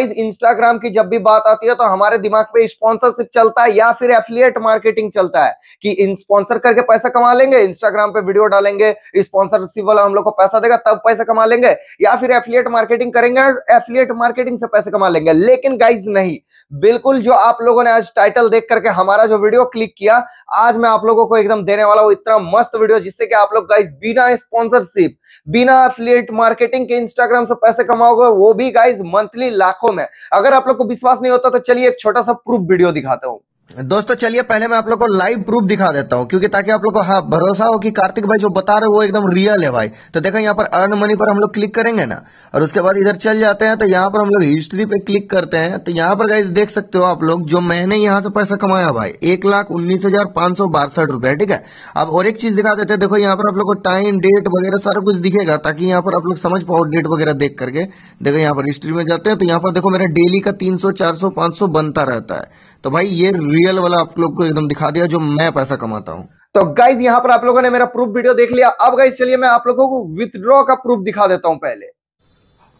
guys Instagram की जब भी बात आती है तो हमारे दिमाग पे स्पॉन्सरशिप चलता है या फिर एफिलियट मार्केटिंग चलता है कि इन स्पॉन्सर करके पैसा कमा लेंगे इंस्टाग्राम पे वीडियो डालेंगे स्पॉन्सरशिप वाला हम लोग को पैसा देगा तब पैसा कमा लेंगे या फिर एफिलियट मार्केटिंग करेंगे एफिलियट मार्केटिंग से पैसे कमा लेंगे लेकिन गाइज नहीं बिल्कुल जो आप लोगों ने आज टाइटल देख करके हमारा जो वीडियो क्लिक किया आज मैं आप लोगों को एकदम देने वाला हूँ इतना मस्त वीडियो जिससे कि आप लोग गाइज बिना स्पॉन्सरशिप बिना एफिलियट मार्केटिंग के इंस्टाग्राम से पैसे कमाओगे वो भी गाइज मंथली लाखों में अगर आप लोग को विश्वास नहीं होता तो चलिए एक छोटा सा प्रूफ वीडियो दिखाता हूँ दोस्तों चलिए पहले मैं आप लोग को लाइव प्रूफ दिखा देता हूँ क्योंकि ताकि आप लोग को हाँ भरोसा हो कि कार्तिक भाई जो बता रहे हो वो एकदम रियल है भाई तो देखो यहाँ पर अर्न मनी पर हम लोग क्लिक करेंगे ना और उसके बाद इधर चल जाते हैं तो यहाँ पर हम लोग हिस्ट्री पे क्लिक करते हैं तो यहाँ पर गाइज देख सकते हो आप लोग जो मैंने यहाँ से पैसा कमाया भाई एक लाख उन्नीस हजार पांच सौ बासठ रुपया ठीक है अब और एक चीज दिखा देते हैं देखो यहाँ पर आप लोग को टाइम डेट वगैरह सारा कुछ दिखेगा ताकि यहाँ पर आप लोग समझ पाओ डेट वगैरह देख करके देखो यहाँ पर हिस्ट्री में जाते हैं तो यहाँ पर देखो मेरा डेली का तीन सौ चार सौ पांच सौ बनता रहता है तो भाई ये रियल वाला आप लोग को एकदम दिखा दिया जो मैं पैसा कमाता हूँ तो गाइज यहाँ पर आप लोगों ने मेरा प्रूफ वीडियो देख लिया अब गाइज चलिए मैं आप लोगों को विथड्रॉ का प्रूफ दिखा देता हूँ पहले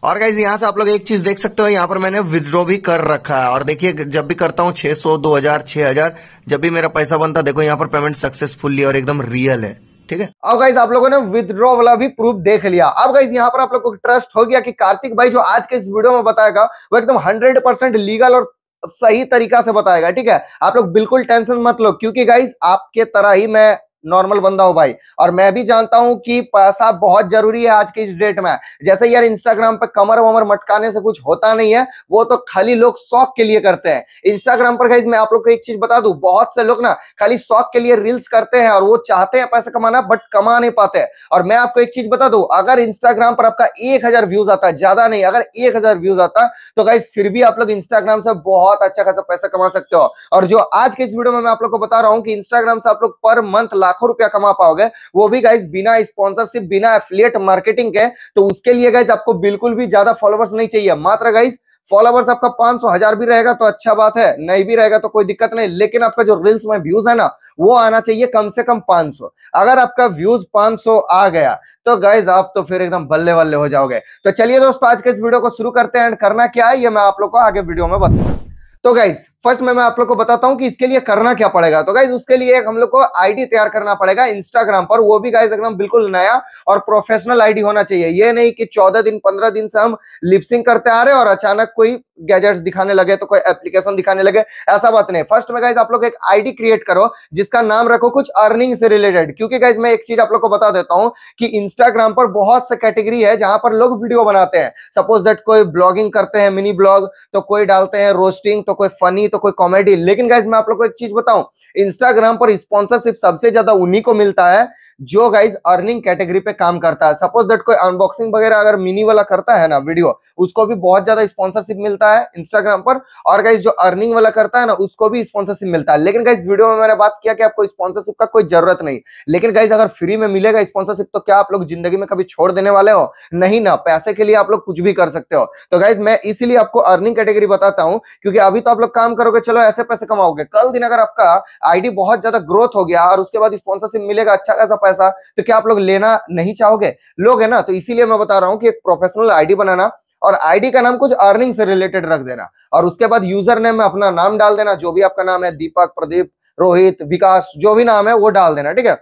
और गाइज यहाँ से आप लोग एक चीज देख सकते हो यहाँ पर मैंने विदड्रॉ भी कर रखा है और देखिए जब भी करता हूँ 600, 2000, 6000 जब भी मेरा पैसा बनता देखो यहाँ पर पेमेंट सक्सेसफुली और एकदम रियल है ठीक है अब गाइज आप लोगों ने विदड्रॉ वाला भी प्रूफ देख लिया अब गाइज यहाँ पर आप लोगों को ट्रस्ट हो गया कि कार्तिक भाई जो आज के इस वीडियो में बताएगा वो एकदम हंड्रेड परसेंट लीगल और सही तरीका से बताएगा ठीक है आप लोग बिल्कुल टेंशन मत लो क्योंकि गाइज आपके तरह ही मैं नॉर्मल बंदा हो भाई और मैं भी जानता हूं कि पैसा बहुत जरूरी है आज के इस डेट में जैसे यार इंस्टाग्राम पर कमर वमर मटकाने से कुछ होता नहीं है वो तो खाली लोग शौक के लिए करते हैं इंस्टाग्राम पर मैं आप लोग को एक चीज बता दू बहुत से लोग ना खाली शौक के लिए रील्स करते हैं और वो चाहते हैं पैसा कमाना बट कमा नहीं पाते और मैं आपको एक चीज बता दू अगर इंस्टाग्राम पर आपका एक व्यूज आता ज्यादा नहीं अगर एक व्यूज आता तो गाइज फिर भी आप लोग इंस्टाग्राम से बहुत अच्छा खासा पैसा कमा सकते हो और जो आज के इस वीडियो में मैं आप लोग को बता रहा हूँ कि इंस्टाग्राम से आप लोग पर मंथ लाखों रुपया कमा पाओगे वो भी गाइज बिना स्पॉन्सरशिप बिना एफिलियट मार्केटिंग के तो उसके लिए गाइज आपको बिल्कुल भी ज्यादा फॉलोवर्स नहीं चाहिए मात्र गाइज फॉलोवर्स आपका पांच हजार भी रहेगा तो अच्छा बात है नहीं भी रहेगा तो कोई दिक्कत नहीं लेकिन आपका जो रील्स में व्यूज है ना वो आना चाहिए कम से कम 500 अगर आपका व्यूज 500 आ गया तो गाइज आप तो फिर एकदम बल्ले बल्ले हो जाओगे तो चलिए दोस्तों आज के इस वीडियो को शुरू करते हैं एंड करना क्या है ये मैं आप लोग को आगे वीडियो में बताऊँ तो गाइज फर्स्ट में मैं आप लोग को बताता हूँ कि इसके लिए करना क्या पड़ेगा तो गाइज उसके लिए हम लोग को आईडी तैयार करना पड़ेगा इंस्टाग्राम पर वो भी गाइज एकदम बिल्कुल नया और प्रोफेशनल आईडी होना चाहिए ये नहीं कि चौदह दिन पंद्रह दिन से हम लिपसिंग करते आ रहे और अचानक कोई गैजेट्स दिखाने लगे तो कोई एप्लीकेशन दिखाने लगे ऐसा बात नहीं फर्स्ट में गाइज आप लोग एक आईडी क्रिएट करो जिसका नाम रखो कुछ अर्निंग से रिलेटेड क्योंकि गाइज मैं एक चीज आप लोग को बता देता हूँ कि इंस्टाग्राम पर बहुत से कैटेगरी है जहां पर लोग वीडियो बनाते हैं सपोज दैट कोई ब्लॉगिंग करते हैं मिनी ब्लॉग तो कोई डालते हैं रोस्टिंग तो कोई फनी तो कोई कॉमेडी लेकिन गाइज मैं आप लोग को एक चीज बताऊं इंस्टाग्राम पर स्पॉन्सरशिप सबसे ज्यादा उन्हीं को मिलता है जो गाइज अर्निंग कैटेगरी पे काम करता है सपोज दैट कोई अनबॉक्सिंग वगैरह अगर मिनी वाला करता है ना वीडियो उसको भी बहुत ज्यादा स्पॉन्सरशिप मिलता है इंस्टाग्राम पर और गाइज जो अर्निंग वाला करता है ना उसको भी स्पॉन्सरशिप मिलता है लेकिन गाइज वीडियो में मैंने बात किया कि आपको स्पॉन्सरशिप का कोई जरूरत नहीं लेकिन गाइज अगर फ्री में मिलेगा स्पॉन्सरशिप तो क्या आप लोग जिंदगी में कभी छोड़ देने वाले हो नहीं ना पैसे के लिए आप लोग कुछ भी कर सकते हो तो गाइज मैं इसीलिए आपको अर्निंग कैटेगरी बताता हूँ क्योंकि अभी तो आप लोग काम करोगे चलो ऐसे पैसे कमाओगे कल दिन अगर आपका आईडी बहुत ज्यादा ग्रोथ हो गया और उसके बाद स्पॉन्सरशिप मिलेगा अच्छा खासा पैसा तो क्या आप लोग लेना नहीं चाहोगे लोग है ना तो इसीलिए मैं बता रहा हूँ कि एक प्रोफेशनल आईडी बनाना और आईडी का नाम कुछ अर्निंग से रिलेटेड रख देना और उसके बाद यूजर नेम में अपना नाम डाल देना जो भी आपका नाम है दीपक प्रदीप रोहित विकास जो भी नाम है वो डाल देना ठीक है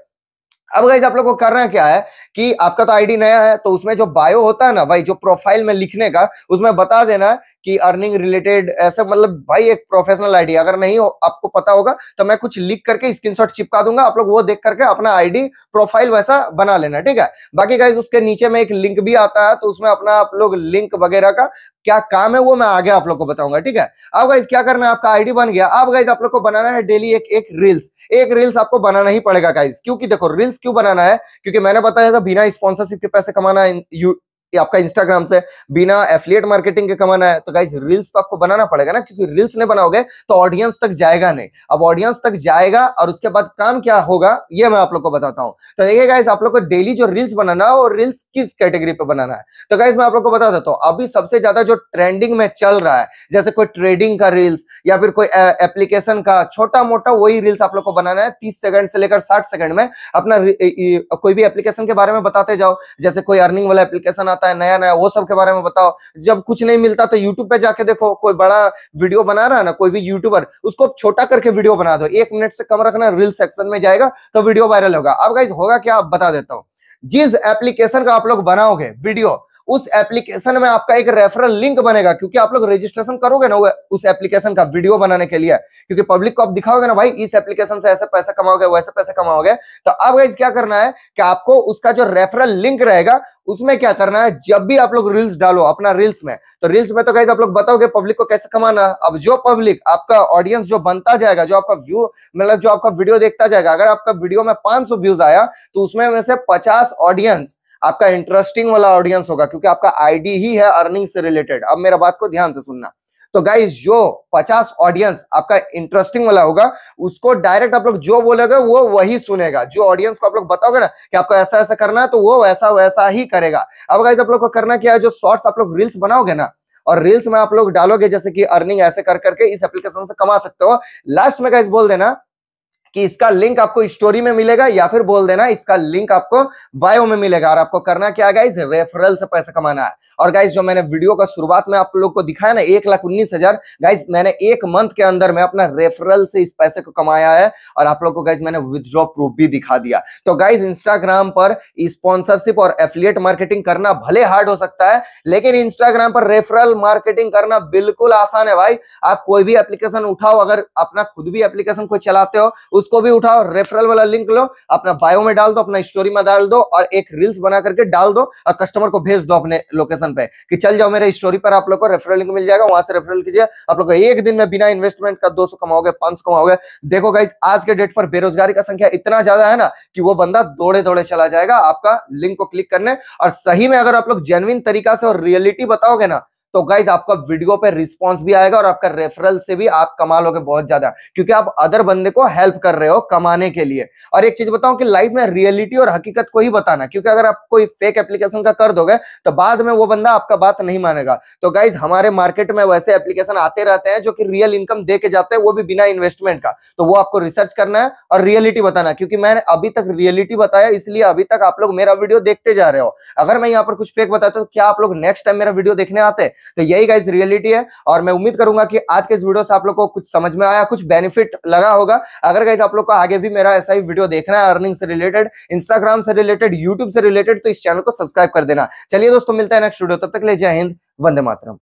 अब गाइज आप लोग को करना क्या है कि आपका तो आईडी नया है तो उसमें जो बायो होता है ना भाई जो प्रोफाइल में लिखने का उसमें बता देना कि अर्निंग रिलेटेड ऐसे मतलब भाई एक प्रोफेशनल आईडी अगर नहीं हो आपको पता होगा तो मैं कुछ लिख करके स्क्रीनशॉट चिपका दूंगा आप लोग वो देख करके अपना आईडी प्रोफाइल वैसा बना लेना ठीक है बाकी गाइज उसके नीचे में एक लिंक भी आता है तो उसमें अपना आप लोग लिंक वगैरह का क्या काम है वो मैं आगे आप लोग को बताऊंगा ठीक है अब गाइज क्या करना है आपका आईडी बन गया अब गाइज आप लोग को बनाना है डेली एक एक रील्स एक रील्स आपको बनाना ही पड़ेगा गाइज क्योंकि देखो रील्स क्यों बनाना है क्योंकि मैंने बताया था बिना स्पॉन्सरशिप के पैसे कमाना आपका इंस्टाग्राम से बिना एफिलियट मार्केटिंग के कमाना है तो गाइज रील्स तो आपको बनाना पड़ेगा ना क्योंकि रील्स नहीं बनाओगे तो ऑडियंस तक जाएगा नहीं अब ऑडियंस तक जाएगा और उसके बाद काम क्या होगा ये मैं आप लोग को बताता हूँ तो देखिए गाइज आप लोग को डेली जो रील्स बनाना है वो रील्स किस कैटेगरी पे बनाना है तो गाइज मैं आप लोग को बता देता हूँ अभी सबसे ज्यादा जो ट्रेंडिंग में चल रहा है जैसे कोई ट्रेडिंग का रील्स या फिर कोई एप्लीकेशन का छोटा मोटा वही रील्स आप लोग को बनाना है तीस सेकंड से लेकर साठ सेकंड में अपना कोई भी एप्लीकेशन के बारे में बताते जाओ जैसे कोई अर्निंग वाला एप्लीकेशन आता है नया नया वो सब के बारे में बताओ जब कुछ नहीं मिलता तो यूट्यूब पे जाके देखो कोई बड़ा वीडियो बना रहा है ना कोई भी यूट्यूबर उसको छोटा करके वीडियो बना दो एक मिनट से कम रखना रील सेक्शन में जाएगा तो वीडियो वायरल होगा अब गाइज होगा क्या आप बता देता हूँ जिस एप्लीकेशन का आप लोग बनाओगे वीडियो उस एप्लीकेशन में आपका एक रेफरल लिंक बनेगा क्योंकि आप लोग रजिस्ट्रेशन करोगे ना उस एप्लीकेशन का वीडियो बनाने के लिए क्योंकि पब्लिक को आप दिखाओगे ना भाई इस एप्लीकेशन से ऐसे पैसा कमाओगे वैसे पैसे कमाओगे तो अब गाइज क्या करना है कि आपको उसका जो रेफरल लिंक रहेगा उसमें क्या करना है जब भी आप लोग रील्स डालो अपना रील्स में तो रील्स में तो गाइज आप लोग बताओगे पब्लिक को कैसे कमाना अब जो पब्लिक आपका ऑडियंस जो बनता जाएगा जो आपका व्यू मतलब जो आपका वीडियो देखता जाएगा अगर आपका वीडियो में पांच व्यूज आया तो उसमें में से ऑडियंस आपका इंटरेस्टिंग वाला ऑडियंस होगा क्योंकि आपका आईडी ही है अर्निंग से रिलेटेड अब मेरा बात को ध्यान से सुनना तो गाइज जो 50 ऑडियंस आपका इंटरेस्टिंग वाला होगा उसको डायरेक्ट आप लोग जो बोलेगा वो वही सुनेगा जो ऑडियंस को आप लोग बताओगे ना कि आपको ऐसा ऐसा करना है तो वो वैसा वैसा ही करेगा अब गाइज आप लोग को करना क्या है जो शॉर्ट्स आप लोग रील्स बनाओगे ना और रील्स में आप लोग डालोगे जैसे कि अर्निंग ऐसे कर करके इस एप्लीकेशन से कमा सकते हो लास्ट में गाइज बोल देना कि इसका लिंक आपको स्टोरी में मिलेगा या फिर बोल देना इसका लिंक आपको बायो में मिलेगा और आपको करना क्या गाइज रेफरल से पैसा कमाना है और गाइज जो मैंने वीडियो का शुरुआत में आप लोग को दिखाया ना एक लाख उन्नीस हजार गाइज मैंने एक मंथ के अंदर में अपना रेफरल से इस पैसे को कमाया है और आप लोग को गाइज मैंने विद्रॉ प्रूफ भी दिखा दिया तो गाइज इंस्टाग्राम पर स्पॉन्सरशिप और एफिलियट मार्केटिंग करना भले हार्ड हो सकता है लेकिन इंस्टाग्राम पर रेफरल मार्केटिंग करना बिल्कुल आसान है भाई आप कोई भी एप्लीकेशन उठाओ अगर अपना खुद भी एप्लीकेशन को चलाते हो उसको भी उठाओ रेफरल वाला लिंक लो अपना बायो में डाल दो अपना स्टोरी में डाल दो और एक रील्स बना करके डाल दो और कस्टमर को भेज दो अपने लोकेशन पे कि चल जाओ मेरे स्टोरी पर आप लोग को रेफरल लिंक मिल जाएगा वहां से रेफरल कीजिए आप लोग एक दिन में बिना इन्वेस्टमेंट का दो कमाओगे पांच कमाओगे देखो गाइज आज के डेट पर बेरोजगारी का संख्या इतना ज्यादा है ना कि वो बंदा दौड़े दौड़े चला जाएगा आपका लिंक को क्लिक करने और सही में अगर आप लोग जेनविन तरीका से और रियलिटी बताओगे ना तो गाइज आपका वीडियो पे रिस्पॉन्स भी आएगा और आपका रेफरल से भी आप कमा लोगे बहुत ज्यादा क्योंकि आप अदर बंदे को हेल्प कर रहे हो कमाने के लिए और एक चीज बताऊं कि लाइफ में रियलिटी और हकीकत को ही बताना क्योंकि अगर आप कोई फेक एप्लीकेशन का कर दोगे तो बाद में वो बंदा आपका बात नहीं मानेगा तो गाइज हमारे मार्केट में वैसे एप्लीकेशन आते रहते हैं जो कि रियल इनकम दे के जाते हैं वो भी बिना इन्वेस्टमेंट का तो वो आपको रिसर्च करना है और रियलिटी बताना क्योंकि मैंने अभी तक रियलिटी बताया इसलिए अभी तक आप लोग मेरा वीडियो देखते जा रहे हो अगर मैं यहाँ पर कुछ फेक बताता तो क्या आप लोग नेक्स्ट टाइम मेरा वीडियो देखने आते हैं तो यही गाइज रियलिटी है और मैं उम्मीद करूंगा कि आज के इस वीडियो से आप लोग को कुछ समझ में आया कुछ बेनिफिट लगा होगा अगर गाइज आप लोग को आगे भी मेरा ऐसा ही वीडियो देखना है अर्निंग से रिलेटेड इंस्टाग्राम से रिलेटेड यूट्यूब से रिलेटेड तो इस चैनल को सब्सक्राइब कर देना चलिए दोस्तों मिलता है नेक्स्ट वीडियो तब तक ले जय हिंद वंदे मातरम